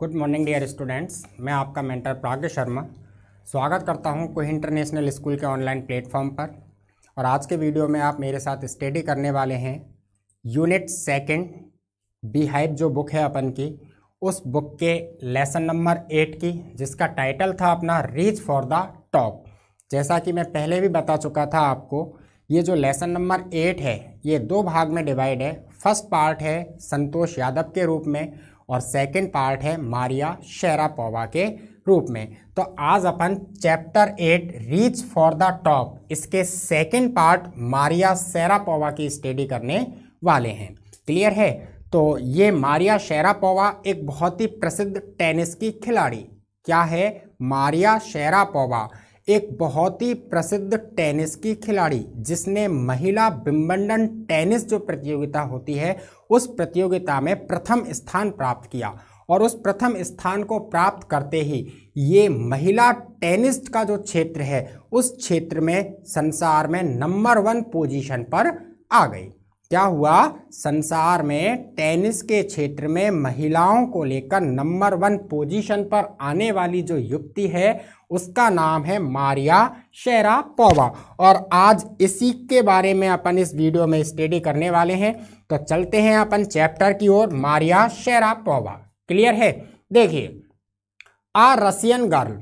good morning dear students मैं आपका mentor प्राग्य Sharma स्वागत करता हूं कोई इंटरनेशनल स्कूल के ऑनलाइन प्लेटफॉर्म पर और आज के वीडियो में आप मेरे साथ स्टडी करने वाले हैं यूनिट सेकंड बिहाइव जो बुक है अपन की उस बुक के लेसन नंबर एट की जिसका टाइटल था अपना रीच फॉर द टॉप जैसा कि मैं पहले भी बता चुका था आपको ये जो लेसन नंबर एट है ये दो भाग में डिवाइड है फर्स्ट पार्ट है संतोष यादव के रूप में और सेकंड पार्ट है मारिया शेरापोवा के रूप में तो आज अपन chapter eight reach for the top इसके सेकंड पार्ट मारिया शेरापोवा की स्टडी करने वाले हैं क्लियर है तो ये मारिया शेरापोवा एक बहुत ही प्रसिद्ध टेनिस की खिलाड़ी क्या है मारिया शेरापोवा एक बहुत ही प्रसिद्ध टेनिस की खिलाड़ी जिसने महिला बिम्बंडन टेनिस जो प्रतियोगिता होती है उस प्रतियोगिता में प्रथम स्थान प्राप्त किया और उस प्रथम स्थान को प्राप्त करते ही ये महिला टेनिस का जो क्षेत्र है उस क्षेत्र में संसार में नंबर वन पोजीशन पर आ गई क्या हुआ संसार में टेनिस के क्षेत्र में महिलाओं को लेकर नंबर वन पोजीशन पर आने वाली जो युक्ति है उसका नाम है मारिया शेरा पोवा और आज इसी के बारे में अपन इस वीडियो में स्टडी करने वाले हैं तो चलते हैं अपन चैप्टर की ओर मारिया शेरा पोवा क्लियर है देखिए आ रशियन गर्ल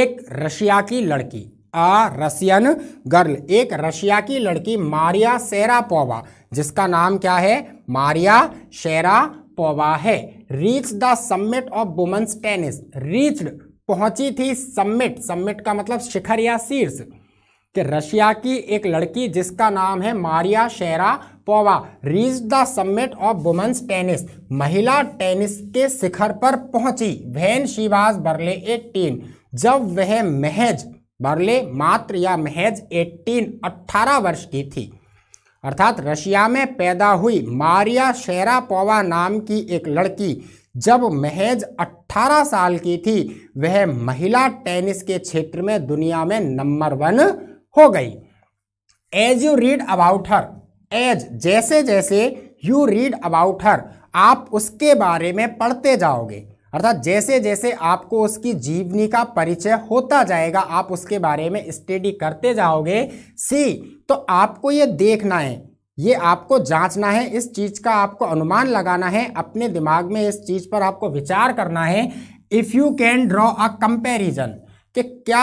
एक रशिया की लड़की आ रशियन गर्ल एक रशिया की लड़की मारिया पोवा जिसका नाम क्या है मारिया शेरापोवा है reach the summit of women's tennis reached पहुंची थी सम्मिट सम्मिट का मतलब शिखर या शीर्ष कि रशिया की एक लड़की जिसका नाम है Maria Sharapova reach the summit of women's tennis महिला टेनिस के शिखर पर पहुंची वैन शिवाज बर्ले एटीन जब वह महज बर्ले मात्र या महज 18 18 वर्ष की थी अर्थात रशिया में पैदा हुई मारिया शेरापोवा नाम की एक लड़की जब महज 18 साल की थी वह महिला टेनिस के क्षेत्र में दुनिया में नंबर वन हो गई as you read about her as जैसे जैसे यू रीड अबाउट हर आप उसके बारे में पढ़ते जाओगे अर्थात जैसे जैसे आपको उसकी जीवनी का परिचय होता जाएगा आप उसके बारे में स्टडी करते जाओगे सी तो आपको ये देखना है ये आपको जांचना है इस चीज़ का आपको अनुमान लगाना है अपने दिमाग में इस चीज़ पर आपको विचार करना है if you can draw a comparison कि क्या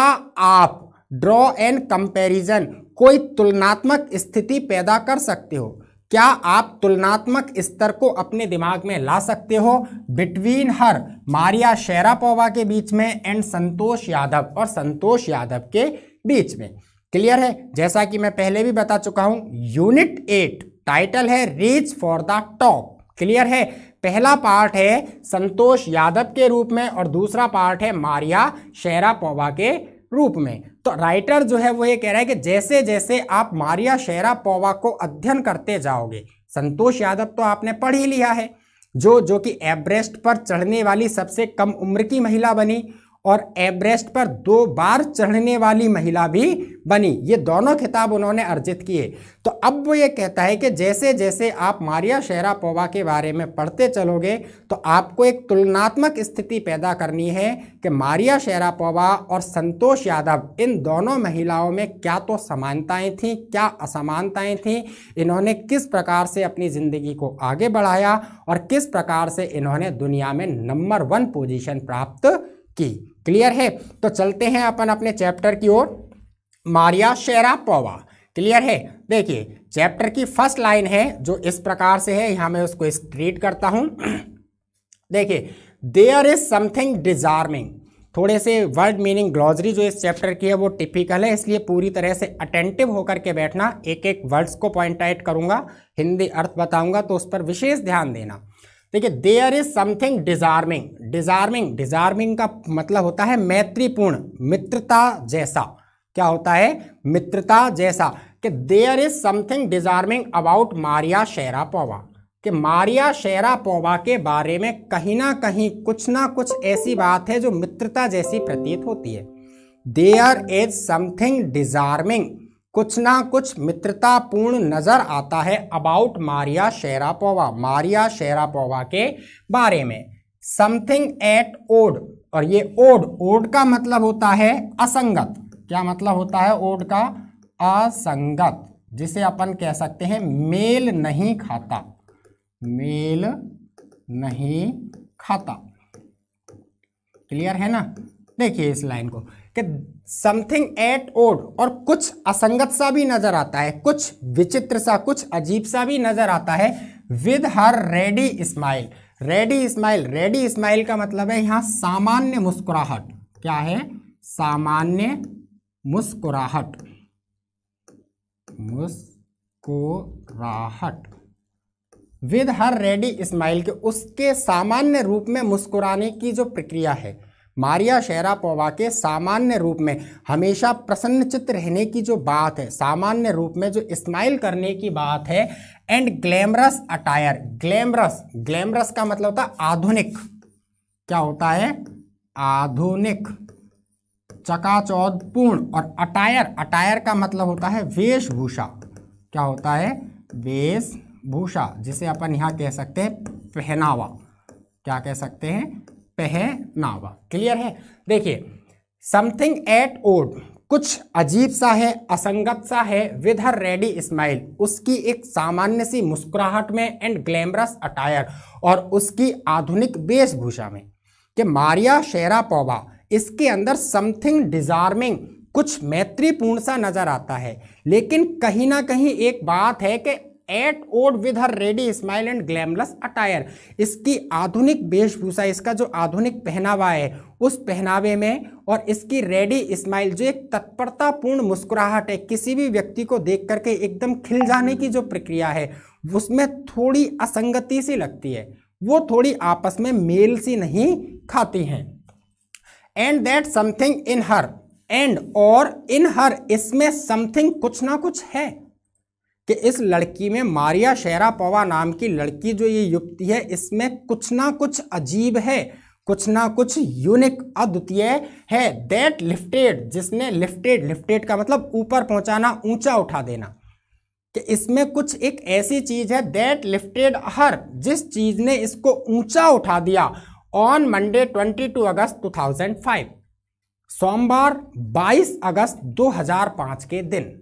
आप ड्रॉ एन कंपेरिजन कोई तुलनात्मक स्थिति पैदा कर सकते हो क्या आप तुलनात्मक स्तर को अपने दिमाग में ला सकते हो बिटवीन हर मारिया शेरापोवा के बीच में एंड संतोष यादव और संतोष यादव के बीच में क्लियर है जैसा कि मैं पहले भी बता चुका हूं यूनिट एट टाइटल है reach for the top clear है पहला पार्ट है संतोष यादव के रूप में और दूसरा पार्ट है मारिया शेरापोवा के रूप में तो राइटर जो है वो ये कह रहा है कि जैसे जैसे आप मारिया शेरापोवा को अध्ययन करते जाओगे संतोष यादव तो आपने पढ़ ही लिया है जो जो कि एवरेस्ट पर चढ़ने वाली सबसे कम उम्र की महिला बनी और एवरेस्ट पर दो बार चढ़ने वाली महिला भी बनी ये दोनों खिताब उन्होंने अर्जित किए तो अब वो ये कहता है कि जैसे जैसे आप मारिया शेरापोवा के बारे में पढ़ते चलोगे तो आपको एक तुलनात्मक स्थिति पैदा करनी है कि मारिया शेरापोवा और संतोष यादव इन दोनों महिलाओं में क्या तो समानताएं थीं क्या असमानताएं थीं इन्होंने किस प्रकार से अपनी ज़िंदगी को आगे बढ़ाया और किस प्रकार से इन्होंने दुनिया में नंबर वन पोजीशन प्राप्त की क्लियर है तो चलते हैं अपन अपने चैप्टर की ओर मारिया शेरापोवा क्लियर है देखिए चैप्टर की फर्स्ट लाइन है जो इस प्रकार से है यहाँ मैं उसको स्ट्रीट करता हूँ देखिए देयर इज समथिंग डिजार्मिंग थोड़े से वर्ड मीनिंग ग्लॉजरी जो इस चैप्टर की है वो टिपिकल है इसलिए पूरी तरह से अटेंटिव होकर के बैठना एक एक वर्ड्स को पॉइंट आउट करूंगा हिंदी अर्थ बताऊँगा तो उस पर विशेष ध्यान देना देखिए there is something disarming disarming disarming का मतलब होता है मैत्रीपूर्ण मित्रता जैसा क्या होता है मित्रता जैसा कि there is something disarming about Maria Sharapova कि मारिया शेरापोवा के बारे में कहीं ना कहीं कुछ ना कुछ ऐसी बात है जो मित्रता जैसी प्रतीत होती है देयर इज समथिंग डिजार्मिंग कुछ ना कुछ मित्रतापूर्ण नज़र आता है about Maria Sharapova Maria Sharapova के बारे में समथिंग एट ओड और ये ओड ओड का मतलब होता है असंगत क्या मतलब होता है ओड का असंगत जिसे अपन कह सकते हैं मेल नहीं खाता मेल नहीं खाता क्लियर है ना देखिए इस लाइन को कि समथिंग एट ओड और कुछ असंगत सा भी नजर आता है कुछ विचित्र सा कुछ अजीब सा भी नजर आता है with her ready smile ready smile ready smile का मतलब है यहां सामान्य मुस्कुराहट क्या है सामान्य मुस्कुराहट मुस्कुराहट विद हर रेडी स्माइल के उसके सामान्य रूप में मुस्कुराने की जो प्रक्रिया है मारिया शेरापोवा के सामान्य रूप में हमेशा प्रसन्नचित रहने की जो बात है सामान्य रूप में जो स्माइल करने की बात है and glamorous attire glamorous glamorous का मतलब होता है आधुनिक क्या होता है आधुनिक चकाचौद पूर्ण और अटायर अटायर का मतलब होता है वेशभूषा क्या होता है वेशभूषा जिसे अपन यहाँ कह सकते हैं पहनावा क्या कह सकते हैं पहनावा क्लियर है देखिए समथिंग एट ओड कुछ अजीब सा है असंगत सा है विद हर रेडी स्माइल उसकी एक सामान्य सी मुस्कुराहट में एंड ग्लैमरस अटायर और उसकी आधुनिक वेशभूषा में कि मारिया शेरापोवा इसके अंदर समथिंग डिजार्मिंग कुछ मैत्रीपूर्ण सा नज़र आता है लेकिन कहीं ना कहीं एक बात है कि at odds with her ready smile and glamorous attire इसकी आधुनिक वेशभूषा इसका जो आधुनिक पहनावा है उस पहनावे में और इसकी रेडी स्माइल जो एक तत्परतापूर्ण मुस्कुराहट है किसी भी व्यक्ति को देख करके एकदम खिल जाने की जो प्रक्रिया है उसमें थोड़ी असंगति सी लगती है वो थोड़ी आपस में मेल सी नहीं खाती हैं and that something in her and और इन हर इसमें समथिंग कुछ ना कुछ है कि इस लड़की में मारिया शेरापोवा नाम की लड़की जो ये युक्ति है इसमें कुछ ना कुछ अजीब है कुछ ना कुछ यूनिक अद्वितीय है दैट लिफ्टेड जिसने लिफ्टेड लिफ्टेड का मतलब ऊपर पहुंचाना ऊंचा उठा देना कि इसमें कुछ एक ऐसी चीज है दैट लिफ्टेड हर जिस चीज ने इसको ऊंचा उठा दिया ऑन मंडे 22 अगस्त 2005 सोमवार 22 अगस्त 2005 के दिन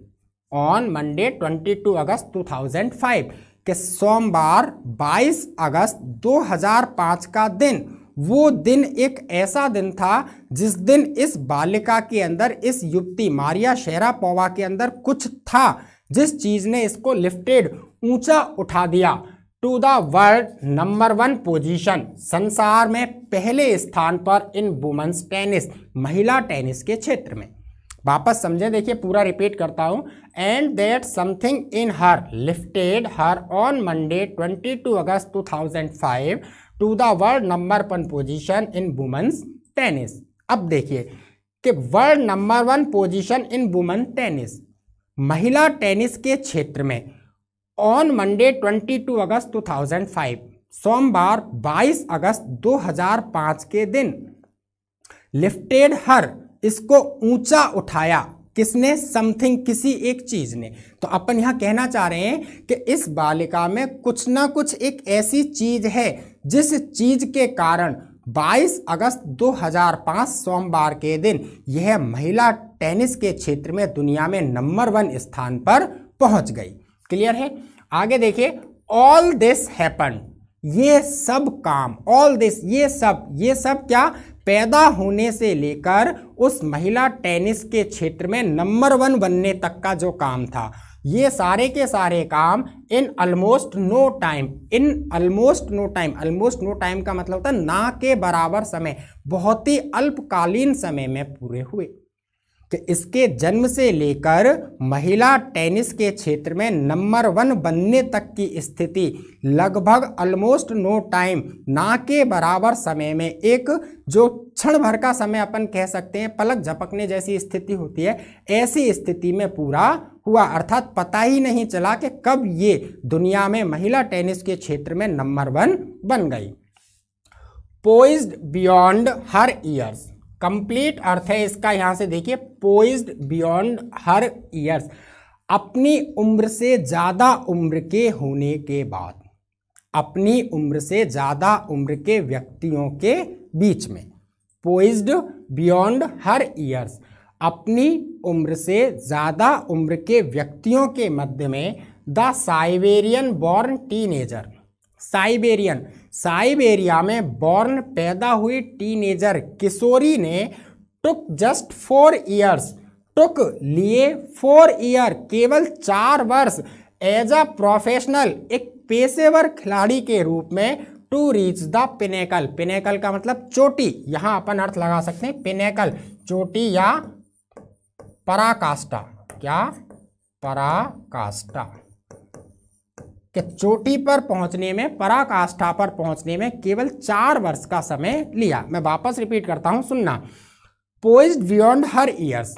ऑन मंडे 22 अगस्त 2005 के सोमवार 22 अगस्त 2005 का दिन वो दिन एक ऐसा दिन था जिस दिन इस बालिका के अंदर इस युवती मारिया शेरापोवा के अंदर कुछ था जिस चीज़ ने इसको लिफ्टेड ऊंचा उठा दिया to the world number one position संसार में पहले स्थान पर इन वुमेंस टेनिस महिला टेनिस के क्षेत्र में वापस समझें देखिए पूरा रिपीट करता हूँ and that something in her lifted her on Monday 22 August 2005 to the world number one position in women's tennis अब देखिए कि world number one position in women tennis महिला टेनिस के क्षेत्र में ऑन मंडे 22 अगस्त 2005 सोमवार 22 अगस्त 2005 के दिन लिफ्टेड हर इसको ऊंचा उठाया किसने समथिंग किसी एक चीज ने तो अपन यहां कहना चाह रहे हैं कि इस बालिका में कुछ ना कुछ एक ऐसी चीज है जिस चीज के कारण 22 अगस्त 2005 सोमवार के दिन यह महिला टेनिस के क्षेत्र में दुनिया में नंबर वन स्थान पर पहुंच गई क्लियर है आगे देखिए ऑल दिस हैपन ये सब काम ऑल दिस ये सब ये सब क्या पैदा होने से लेकर उस महिला टेनिस के क्षेत्र में नंबर वन बनने तक का जो काम था ये सारे के सारे काम in almost no time in almost no time almost no time का मतलब होता ना के बराबर समय बहुत ही अल्पकालीन समय में पूरे हुए तो इसके जन्म से लेकर महिला टेनिस के क्षेत्र में नंबर वन बनने तक की स्थिति लगभग ऑलमोस्ट नो टाइम ना के बराबर समय में एक जो क्षण भर का समय अपन कह सकते हैं पलक झपकने जैसी स्थिति होती है ऐसी स्थिति में पूरा हुआ अर्थात पता ही नहीं चला कि कब ये दुनिया में महिला टेनिस के क्षेत्र में नंबर वन बन गई poise beyond her years complete अर्थ है इसका यहां से देखिए पोइज्ड बियॉन्ड हर ईयर्स अपनी उम्र से ज़्यादा उम्र के होने के बाद अपनी उम्र से ज़्यादा उम्र के व्यक्तियों के बीच में पोइड बियॉन्ड हर ईयर्स अपनी उम्र से ज़्यादा उम्र के व्यक्तियों के मध्य में the Siberian born teenager Siberian Siberia में बॉर्न पैदा हुई टीनेजर किशोरी ने took just four years took लिए फोर ईयर केवल चार वर्ष एज अ प्रोफेशनल एक पेशेवर खिलाड़ी के रूप में to reach the pinnacle pinnacle का मतलब चोटी यहाँ अपन अर्थ लगा सकते हैं पिनेकल चोटी या पराकाष्ठा क्या पराकाष्ठा कि चोटी पर पहुंचने में पराकाष्ठा पर पहुंचने में केवल चार वर्ष का समय लिया मैं वापस रिपीट करता हूं सुनना पोइज बियॉन्ड हर ईयर्स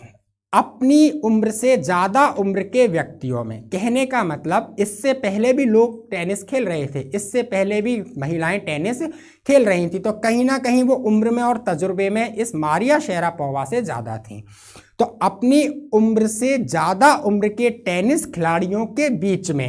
अपनी उम्र से ज़्यादा उम्र के व्यक्तियों में कहने का मतलब इससे पहले भी लोग टेनिस खेल रहे थे इससे पहले भी महिलाएं टेनिस खेल रही थी तो कहीं ना कहीं वो उम्र में और तजुर्बे में इस मारिया पोवा से ज़्यादा थी तो अपनी उम्र से ज़्यादा उम्र के टेनिस खिलाड़ियों के बीच में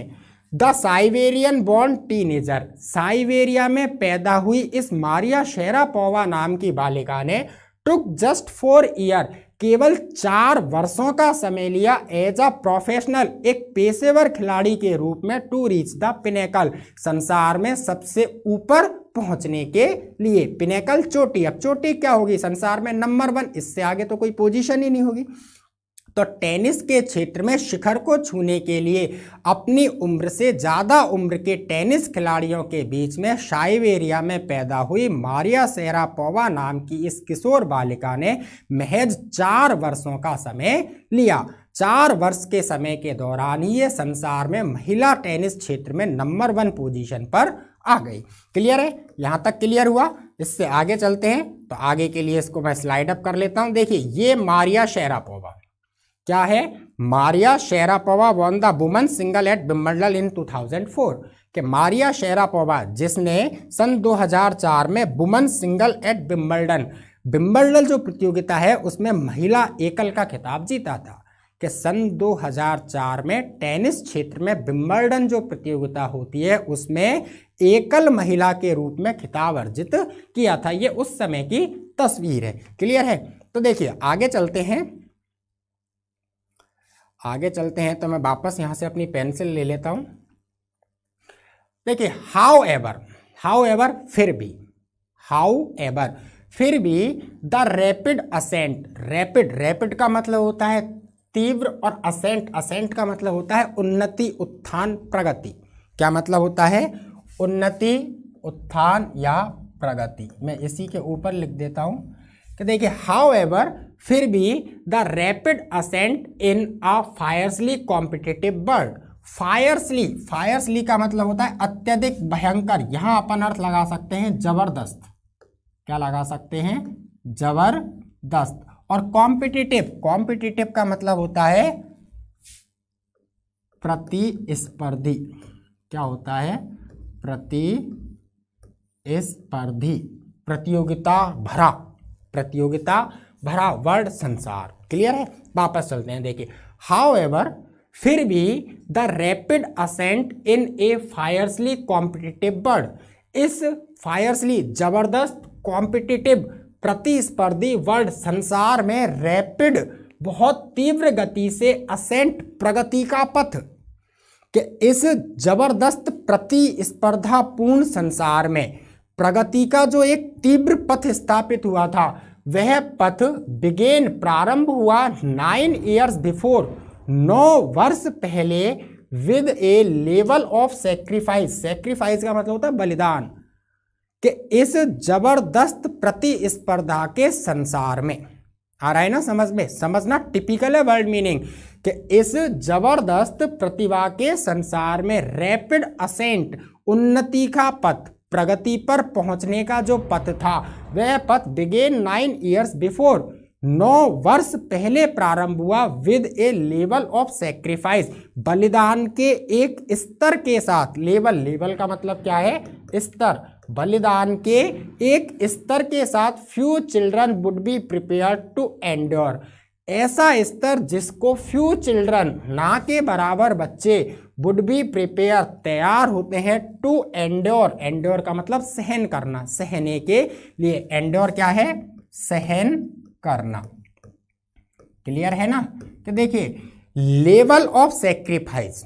the Siberian born teenager Siberia में पैदा हुई इस मारिया शेरापोवा नाम की बालिका ने टुक जस्ट फोर ईयर केवल चार वर्षों का समय लिया एज अ प्रोफेशनल एक पेशेवर खिलाड़ी के रूप में टू रीच द पिनेकल संसार में सबसे ऊपर पहुंचने के लिए पिनेकल चोटी अब चोटी क्या होगी संसार में नंबर वन इससे आगे तो कोई पोजीशन ही नहीं होगी तो टेनिस के क्षेत्र में शिखर को छूने के लिए अपनी उम्र से ज़्यादा उम्र के टेनिस खिलाड़ियों के बीच में शाइवेरिया में पैदा हुई मारिया पोवा नाम की इस किशोर बालिका ने महज चार वर्षों का समय लिया चार वर्ष के समय के दौरान ही ये संसार में महिला टेनिस क्षेत्र में नंबर वन पोजीशन पर आ गई क्लियर है यहाँ तक क्लियर हुआ इससे आगे चलते हैं तो आगे के लिए इसको मैं स्लाइड अप कर लेता हूँ देखिए ये मारिया शेरापोवा क्या है Maria Sharapova won the woman singles at Wimbledon in 2004 के मारिया शेरापोवा जिसने सन 2004 में woman singles at Wimbledon Wimbledon जो प्रतियोगिता है उसमें महिला एकल का खिताब जीता था कि सन 2004 में टेनिस क्षेत्र में विम्बलडन जो प्रतियोगिता होती है उसमें एकल महिला के रूप में खिताब अर्जित किया था ये उस समय की तस्वीर है क्लियर है तो देखिए आगे चलते हैं आगे चलते हैं तो मैं वापस यहाँ से अपनी पेंसिल ले लेता हूँ देखिए हाउ एवर हाउ एवर फिर भी हाउ एवर फिर भी the rapid ascent rapid rapid का मतलब होता है तीव्र और असेंट असेंट का मतलब होता है उन्नति उत्थान प्रगति क्या मतलब होता है उन्नति उत्थान या प्रगति मैं इसी के ऊपर लिख देता हूँ कि देखिए हाउ एवर फिर भी the rapid ascent in a fiercely competitive world fiercely fiercely का मतलब होता है अत्यधिक भयंकर यहां अपन अर्थ लगा सकते हैं जबरदस्त क्या लगा सकते हैं जबरदस्त और कॉम्पिटिटिव कॉम्पिटिटिव का मतलब होता है प्रतिस्पर्धी क्या होता है प्रतिस्पर्धी प्रतियोगिता भरा प्रतियोगिता भरा वर्ड संसार क्लियर है वापस चलते हैं देखिए हाउ एवर फिर भी the rapid ascent in a fiercely competitive world इस फायर्सली जबरदस्त कॉम्पिटिटिव प्रतिस्पर्धी वर्ड संसार में रैपिड बहुत तीव्र गति से असेंट प्रगति का पथ कि इस जबरदस्त प्रतिस्पर्धापूर्ण संसार में प्रगति का जो एक तीव्र पथ स्थापित हुआ था वह पथ बिगेन प्रारंभ हुआ नाइन ईयर्स बिफोर नौ वर्ष पहले with a level of sacrifice sacrifice का मतलब होता है बलिदान कि इस जबरदस्त प्रतिस्पर्धा के संसार में आ रहा है ना समझ में समझना टिपिकल है वर्ड मीनिंग कि इस जबरदस्त प्रतिभा के संसार में रैपिड असेंट उन्नति का पथ प्रगति पर पहुंचने का जो पथ था वह पथ बिगेन नाइन ईयर्स बिफोर नौ वर्ष पहले प्रारंभ हुआ with a level of sacrifice बलिदान के एक स्तर के साथ लेवल लेवल का मतलब क्या है स्तर बलिदान के एक स्तर के साथ few children would be prepared to endure ऐसा स्तर जिसको फ्यू चिल्ड्रन ना के बराबर बच्चे वुड बी प्रिपेयर तैयार होते हैं टू एंडोर एंडोर का मतलब सहन करना सहने के लिए एंडोर क्या है सहन करना क्लियर है ना तो देखिए लेवल ऑफ सेक्रीफाइस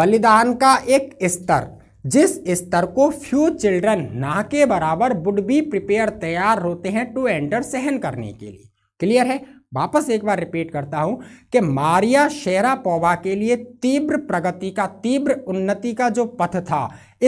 बलिदान का एक स्तर जिस स्तर को फ्यू चिल्ड्रन ना के बराबर वुड बी प्रिपेयर तैयार होते हैं टू एंडर सहन करने के लिए क्लियर है वापस एक बार रिपीट करता हूं कि मारिया शेरा शेरापोवा के लिए तीव्र प्रगति का तीव्र उन्नति का जो पथ था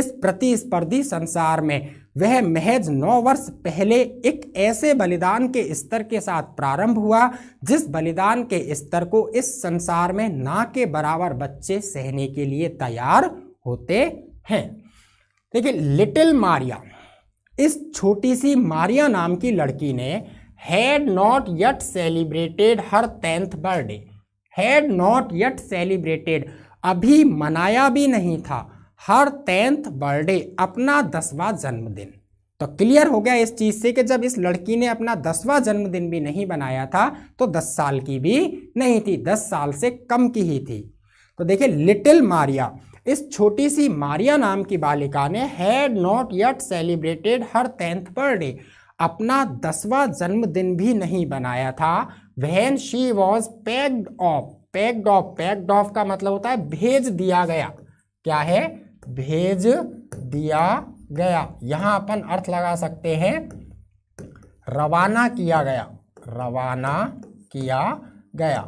इस प्रतिस्पर्धी संसार में वह महज नौ वर्ष पहले एक ऐसे बलिदान के स्तर के साथ प्रारंभ हुआ जिस बलिदान के स्तर को इस संसार में ना के बराबर बच्चे सहने के लिए तैयार होते हैं देखिए लिटिल मारिया इस छोटी सी मारिया नाम की लड़की ने had not yet celebrated her tenth birthday had not yet celebrated अभी मनाया भी नहीं था हर टेंथ बर्थडे अपना दसवां जन्मदिन तो क्लियर हो गया इस चीज़ से कि जब इस लड़की ने अपना दसवां जन्मदिन भी नहीं बनाया था तो दस साल की भी नहीं थी दस साल से कम की ही थी तो देखिए लिटिल मारिया इस छोटी सी मारिया नाम की बालिका ने had not yet celebrated her tenth birthday अपना दसवा जन्मदिन भी नहीं बनाया था when she was packed off packed off packed off का मतलब होता है भेज दिया गया क्या है भेज दिया गया यहां अपन अर्थ लगा सकते हैं रवाना किया गया रवाना किया गया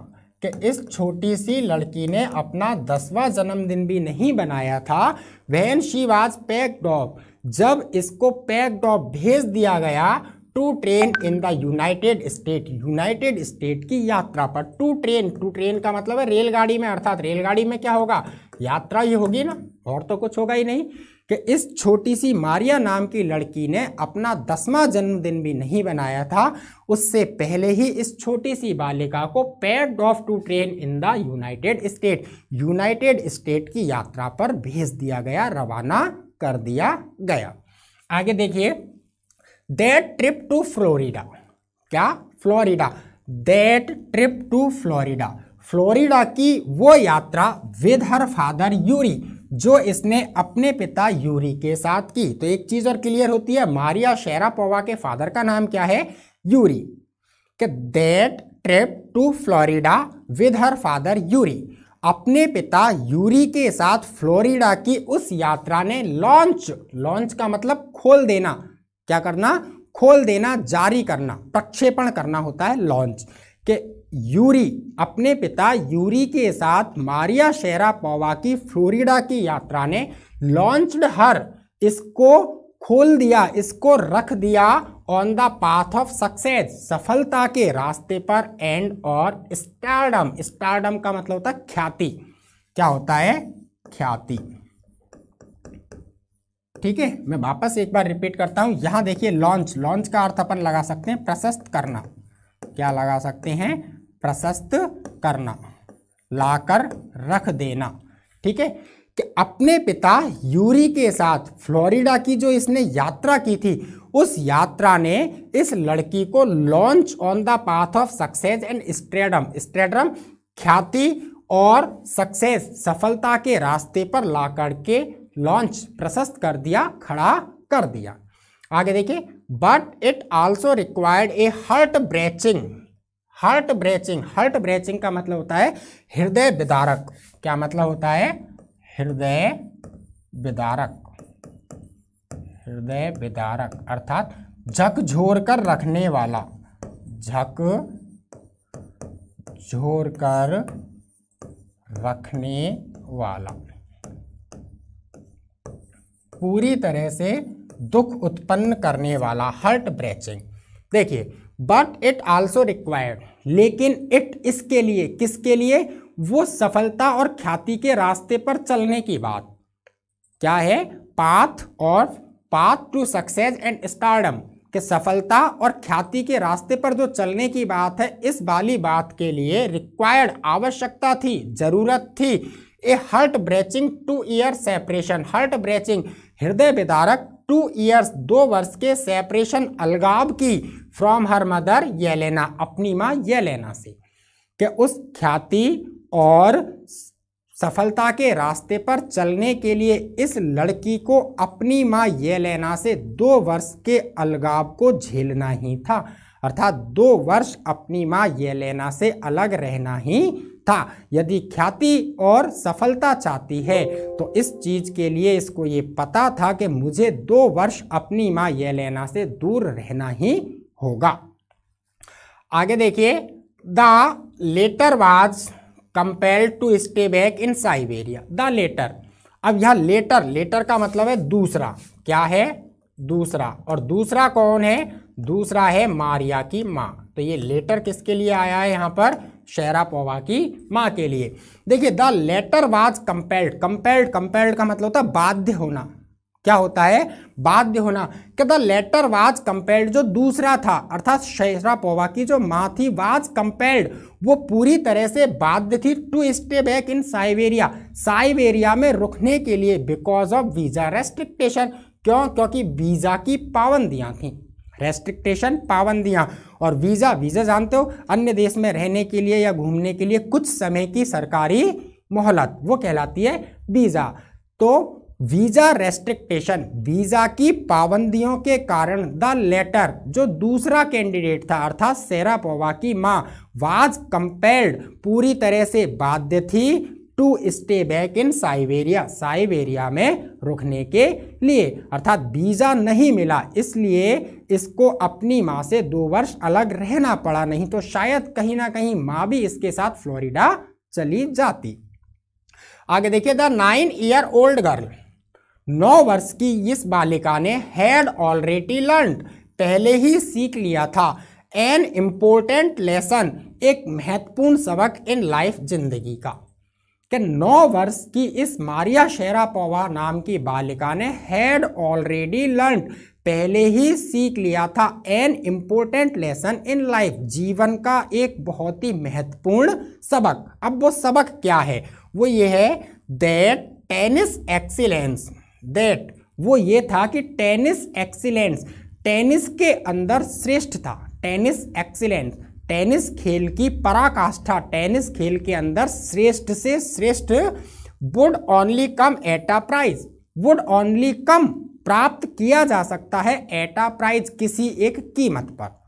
कि इस छोटी सी लड़की ने अपना दसवां जन्मदिन भी नहीं बनाया था when she was packed of जब इसको पैक्ड ऑफ भेज दिया गया to train in the United State United State की यात्रा पर टू ट्रेन टू ट्रेन का मतलब है रेलगाड़ी में अर्थात रेलगाड़ी में क्या होगा यात्रा ही होगी ना और तो कुछ होगा ही नहीं कि इस छोटी सी मारिया नाम की लड़की ने अपना दसवां जन्मदिन भी नहीं बनाया था उससे पहले ही इस छोटी सी बालिका को packed off to train in the United State United State की यात्रा पर भेज दिया गया रवाना कर दिया गया आगे देखिए दैट ट्रिप टू फ्लोरिडा क्या Florida that trip to Florida Florida की वो यात्रा विद हर फादर यूरी जो इसने अपने पिता यूरी के साथ की तो एक चीज़ और क्लियर होती है मारिया शेरापोवा के फादर का नाम क्या है Yuri that trip to Florida with her father Yuri अपने पिता यूरी के साथ फ्लोरिडा की उस यात्रा ने लॉन्च लॉन्च का मतलब खोल देना क्या करना खोल देना जारी करना प्रक्षेपण करना होता है लॉन्च के यूरी अपने पिता यूरी के साथ मारिया शेरा पोवा की फ्लोरिडा की यात्रा ने लॉन्च्ड हर इसको खोल दिया इसको रख दिया on the path of success सफलता के रास्ते पर एंड और स्टारडम स्टारडम का मतलब होता है ख्याति क्या होता है ख्याति ठीक है मैं वापस एक बार रिपीट करता हूं यहां देखिए लॉन्च लॉन्च का अर्थ अपन लगा सकते हैं प्रशस्त करना क्या लगा सकते हैं प्रशस्त करना लाकर रख देना ठीक है कि अपने पिता यूरी के साथ फ्लोरिडा की जो इसने यात्रा की थी उस यात्रा ने इस लड़की को launch on the path of success and stardom stardom ख्याति और सक्सेस सफलता के रास्ते पर ला करके लॉन्च प्रशस्त कर दिया खड़ा कर दिया आगे देखिए but it also required a heart breaking heart breaking heart breaking का मतलब होता है हृदय विदारक क्या मतलब होता है हृदय विदारक हृदय विदारक अर्थात झोर कर रखने वाला झक झोर कर रखने वाला पूरी तरह से दुख उत्पन्न करने वाला हर्ट ब्रेचिंग देखिए बट इट आल्सो रिक्वायर्ड लेकिन इट इसके लिए किसके लिए वो सफलता और ख्याति के रास्ते पर चलने की बात क्या है पाथ और path to success and stardom के सफलता और ख्याति के रास्ते पर जो चलने की बात है इस वाली बात के लिए रिक्वायर्ड आवश्यकता थी जरूरत थी a heart breaking two year separation heart breaking हृदय विदारक टू ईयर्स दो वर्ष के सेपरेशन अलगाव की फ्रॉम हर मदर लेना अपनी माँ लेना से कि उस ख्याति और सफलता के रास्ते पर चलने के लिए इस लड़की को अपनी माँ येलेना से दो वर्ष के अलगाव को झेलना ही था अर्थात दो वर्ष अपनी माँ येलेना से अलग रहना ही था यदि ख्याति और सफलता चाहती है तो इस चीज़ के लिए इसको ये पता था कि मुझे दो वर्ष अपनी माँ येलेना से दूर रहना ही होगा आगे देखिए the latter was compelled to stay back in Siberia the latter अब यह लेटर लेटर का मतलब है दूसरा क्या है दूसरा और दूसरा कौन है दूसरा है मारिया की माँ तो ये लेटर किसके लिए आया है यहाँ पर शेरापोवा की माँ के लिए देखिए the latter was compelled compelled compelled का मतलब होता है बाध्य होना क्या होता है बाध्य होना कि द लेटर वाज कंपेल्ड जो दूसरा था अर्थात पोवा की जो माँ थी वाज कंपेल्ड वो पूरी तरह से बाध्य थी to stay back in Siberia Siberia में रुकने के लिए बिकॉज ऑफ वीज़ा रेस्ट्रिक्टेशन क्यों क्योंकि वीज़ा की पाबंदियाँ थी रेस्ट्रिक्टेशन पाबंदियाँ और वीज़ा वीज़ा जानते हो अन्य देश में रहने के लिए या घूमने के लिए कुछ समय की सरकारी मोहलत वो कहलाती है वीज़ा तो वीजा रेस्ट्रिक्टेशन वीजा की पाबंदियों के कारण द लेटर जो दूसरा कैंडिडेट था अर्थात सेरापोवा की मां वाज कंपेल्ड पूरी तरह से बाध्य थी to stay back in Siberia Siberia में रुकने के लिए अर्थात वीज़ा नहीं मिला इसलिए इसको अपनी माँ से दो वर्ष अलग रहना पड़ा नहीं तो शायद कहीं ना कहीं माँ भी इसके साथ फ्लोरिडा चली जाती आगे देखिए the nine year old girl नौ वर्ष की इस बालिका ने हैड ऑलरेडी लर्न पहले ही सीख लिया था एन इम्पोर्टेंट लेसन एक महत्वपूर्ण सबक इन लाइफ जिंदगी का कि नौ वर्ष की इस मारिया शेरापोवा नाम की बालिका ने हैड ऑलरेडी लर्न पहले ही सीख लिया था an important lesson in life जीवन का एक बहुत ही महत्वपूर्ण सबक अब वो सबक क्या है वो ये है दैट टेनिस एक्सीलेंस दैट वो ये था कि टेनिस एक्सीलेंस टेनिस के अंदर श्रेष्ठ था टेनिस एक्सीलेंस टेनिस खेल की पराकाष्ठा टेनिस खेल के अंदर श्रेष्ठ से श्रेष्ठ would only come at a price would only come प्राप्त किया जा सकता है एट अ प्राइज किसी एक कीमत पर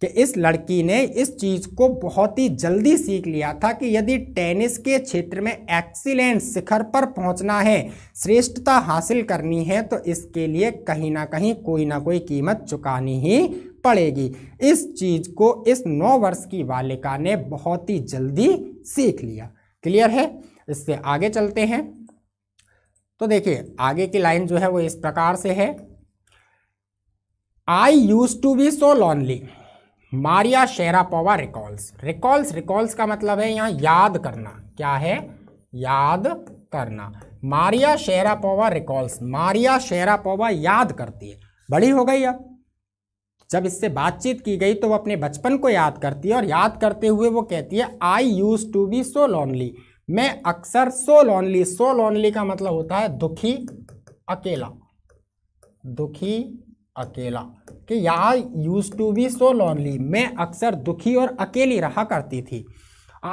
कि इस लड़की ने इस चीज़ को बहुत ही जल्दी सीख लिया था कि यदि टेनिस के क्षेत्र में एक्सीलेंस शिखर पर पहुंचना है श्रेष्ठता हासिल करनी है तो इसके लिए कहीं ना कहीं कोई ना कोई कीमत चुकानी ही पड़ेगी इस चीज़ को इस नौ वर्ष की बालिका ने बहुत ही जल्दी सीख लिया क्लियर है इससे आगे चलते हैं तो देखिए आगे की लाइन जो है वो इस प्रकार से है I used to be so lonely Maria Sharapova recalls recalls recalls का मतलब है यहाँ याद करना क्या है याद करना Maria Sharapova recalls Maria Sharapova याद करती है बड़ी हो गई अब जब इससे बातचीत की गई तो वो अपने बचपन को याद करती है और याद करते हुए वो कहती है I used to be so lonely मैं अक्सर सो लॉनली सो लॉनली का मतलब होता है दुखी अकेला दुखी अकेला कि यहाँ used to be so lonely मैं अक्सर दुखी और अकेली रहा करती थी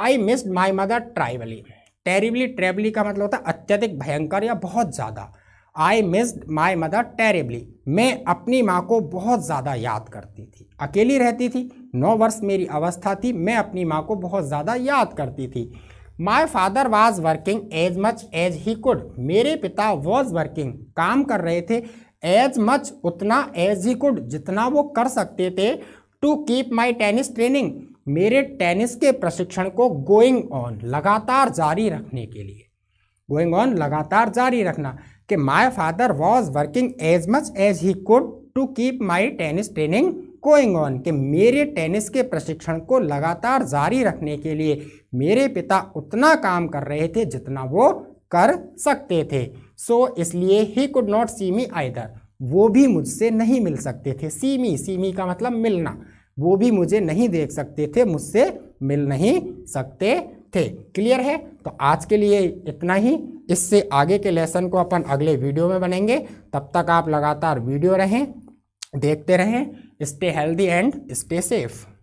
I miss my mother terribly terribly terribly का मतलब होता है अत्यधिक भयंकर या बहुत ज़्यादा I miss my mother terribly मैं अपनी माँ को बहुत ज़्यादा याद करती थी अकेली रहती थी नौ वर्ष मेरी अवस्था थी मैं अपनी माँ को बहुत ज़्यादा याद करती थी my father was working as much as he could मेरे पिता वॉज वर्किंग काम कर रहे थे एज मच उतना एज ही कुड जितना वो कर सकते थे to keep my tennis training मेरे टेनिस के प्रशिक्षण को गोइंग ऑन लगातार जारी रखने के लिए गोइंग ऑन लगातार जारी रखना कि my father was working as much as he could to keep my tennis training going on कि मेरे टेनिस के प्रशिक्षण को लगातार जारी रखने के लिए मेरे पिता उतना काम कर रहे थे जितना वो कर सकते थे सो इसलिए he could not see me either वो भी मुझसे नहीं मिल सकते थे सी मी सी मी का मतलब मिलना वो भी मुझे नहीं देख सकते थे मुझसे मिल नहीं सकते थे क्लियर है तो आज के लिए इतना ही इससे आगे के लेसन को अपन अगले वीडियो में बनेंगे तब तक आप लगातार वीडियो रहें देखते रहें stay healthy and stay safe